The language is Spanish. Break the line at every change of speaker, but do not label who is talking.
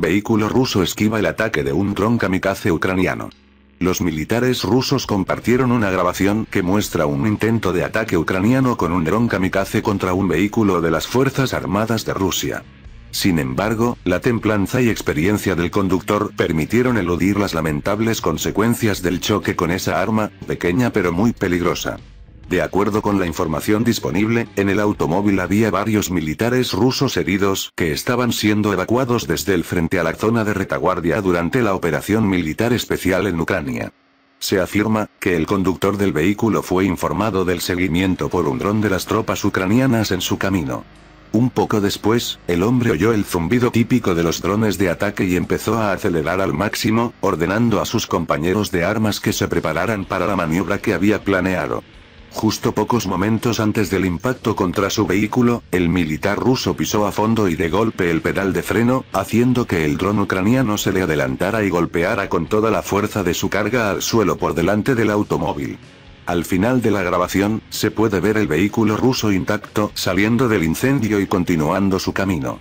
vehículo ruso esquiva el ataque de un dron kamikaze ucraniano. Los militares rusos compartieron una grabación que muestra un intento de ataque ucraniano con un dron kamikaze contra un vehículo de las Fuerzas Armadas de Rusia. Sin embargo, la templanza y experiencia del conductor permitieron eludir las lamentables consecuencias del choque con esa arma, pequeña pero muy peligrosa. De acuerdo con la información disponible, en el automóvil había varios militares rusos heridos que estaban siendo evacuados desde el frente a la zona de retaguardia durante la operación militar especial en Ucrania. Se afirma que el conductor del vehículo fue informado del seguimiento por un dron de las tropas ucranianas en su camino. Un poco después, el hombre oyó el zumbido típico de los drones de ataque y empezó a acelerar al máximo, ordenando a sus compañeros de armas que se prepararan para la maniobra que había planeado. Justo pocos momentos antes del impacto contra su vehículo, el militar ruso pisó a fondo y de golpe el pedal de freno, haciendo que el dron ucraniano se le adelantara y golpeara con toda la fuerza de su carga al suelo por delante del automóvil. Al final de la grabación, se puede ver el vehículo ruso intacto saliendo del incendio y continuando su camino.